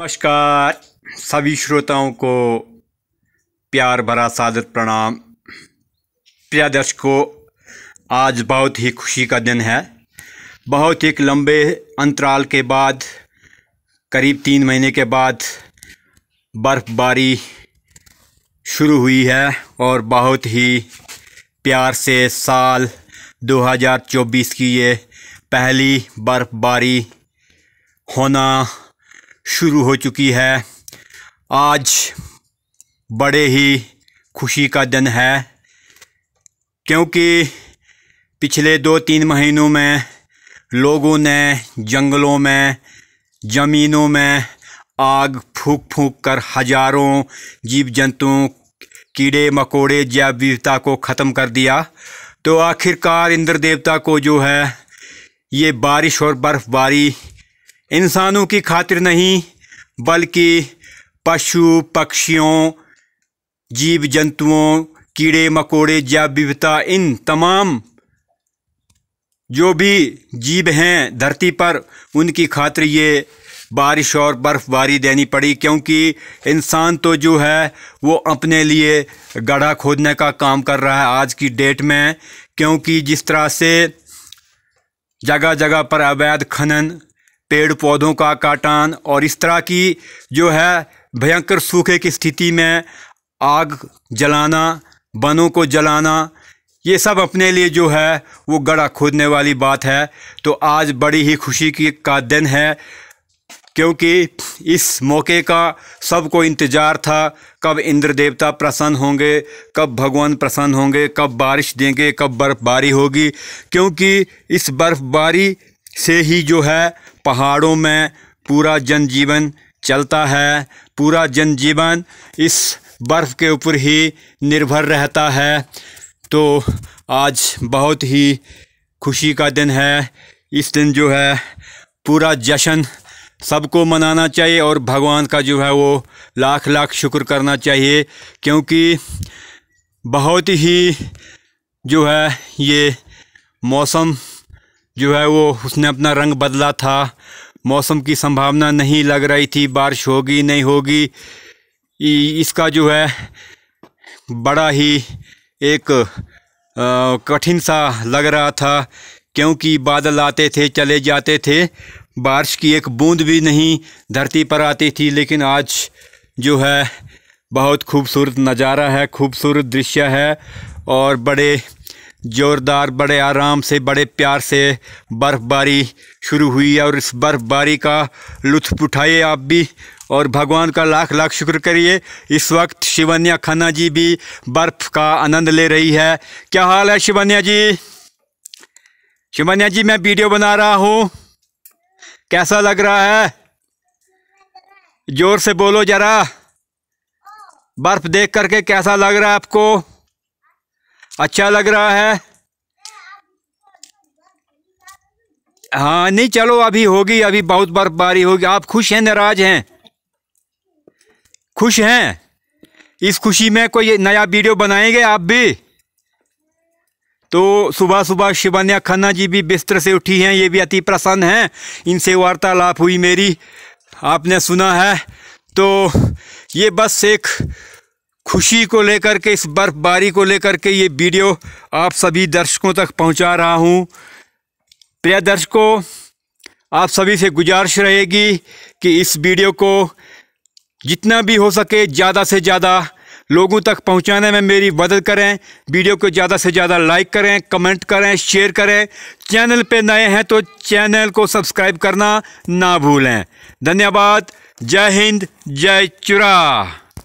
नमस्कार सभी श्रोताओं को प्यार भरा सादर प्रणाम प्रिय दर्शकों आज बहुत ही खुशी का दिन है बहुत एक लंबे अंतराल के बाद करीब तीन महीने के बाद बर्फ़बारी शुरू हुई है और बहुत ही प्यार से साल 2024 की ये पहली बर्फ़बारी होना शुरू हो चुकी है आज बड़े ही खुशी का दिन है क्योंकि पिछले दो तीन महीनों में लोगों ने जंगलों में ज़मीनों में आग फूक फूक कर हजारों जीव जंतुओं कीड़े मकोड़े जैव विविधता को ख़त्म कर दिया तो आखिरकार इंद्र देवता को जो है ये बारिश और बर्फ़बारी इंसानों की खातिर नहीं बल्कि पशु पक्षियों जीव जंतुओं कीड़े मकोड़े जैव विविधता इन तमाम जो भी जीव हैं धरती पर उनकी खातिर ये बारिश और बर्फ़बारी देनी पड़ी क्योंकि इंसान तो जो है वो अपने लिए गढ़ा खोदने का काम कर रहा है आज की डेट में क्योंकि जिस तरह से जगह जगह पर अवैध खनन पेड़ पौधों का काटान और इस तरह की जो है भयंकर सूखे की स्थिति में आग जलाना वनों को जलाना ये सब अपने लिए जो है वो गड़ा खोदने वाली बात है तो आज बड़ी ही खुशी की का दिन है क्योंकि इस मौके का सबको इंतज़ार था कब इंद्र देवता प्रसन्न होंगे कब भगवान प्रसन्न होंगे कब बारिश देंगे कब बर्फ़बारी होगी क्योंकि इस बर्फ़बारी से ही जो है पहाड़ों में पूरा जनजीवन चलता है पूरा जनजीवन इस बर्फ़ के ऊपर ही निर्भर रहता है तो आज बहुत ही खुशी का दिन है इस दिन जो है पूरा जश्न सबको मनाना चाहिए और भगवान का जो है वो लाख लाख शुक्र करना चाहिए क्योंकि बहुत ही जो है ये मौसम जो है वो उसने अपना रंग बदला था मौसम की संभावना नहीं लग रही थी बारिश होगी नहीं होगी इसका जो है बड़ा ही एक कठिन सा लग रहा था क्योंकि बादल आते थे चले जाते थे बारिश की एक बूंद भी नहीं धरती पर आती थी लेकिन आज जो है बहुत खूबसूरत नज़ारा है खूबसूरत दृश्य है और बड़े ज़ोरदार बड़े आराम से बड़े प्यार से बर्फ़बारी शुरू हुई है और इस बर्फ़बारी का लुत्फ़ उठाइए आप भी और भगवान का लाख लाख शुक्र करिए इस वक्त शिवन्या खन्ना जी भी बर्फ़ का आनंद ले रही है क्या हाल है शिवन्या जी शिवन्या जी मैं वीडियो बना रहा हूँ कैसा लग रहा है ज़ोर से बोलो ज़रा बर्फ़ देख करके कैसा लग रहा है आपको अच्छा लग रहा है हाँ नहीं चलो अभी होगी अभी बहुत बर्फबारी होगी आप खुश हैं नाराज हैं खुश हैं इस खुशी में कोई नया वीडियो बनाएंगे आप भी तो सुबह सुबह शिवान्या खन्ना जी भी बिस्तर से उठी हैं ये भी अति प्रसन्न हैं इनसे वार्तालाप हुई मेरी आपने सुना है तो ये बस एक खुशी को लेकर के इस बर्फ़बारी को लेकर के ये वीडियो आप सभी दर्शकों तक पहुंचा रहा हूं प्रिय दर्शकों आप सभी से गुजारिश रहेगी कि इस वीडियो को जितना भी हो सके ज़्यादा से ज़्यादा लोगों तक पहुंचाने में मेरी मदद करें वीडियो को ज़्यादा से ज़्यादा लाइक करें कमेंट करें शेयर करें चैनल पे नए हैं तो चैनल को सब्सक्राइब करना ना भूलें धन्यवाद जय हिंद जय चुरा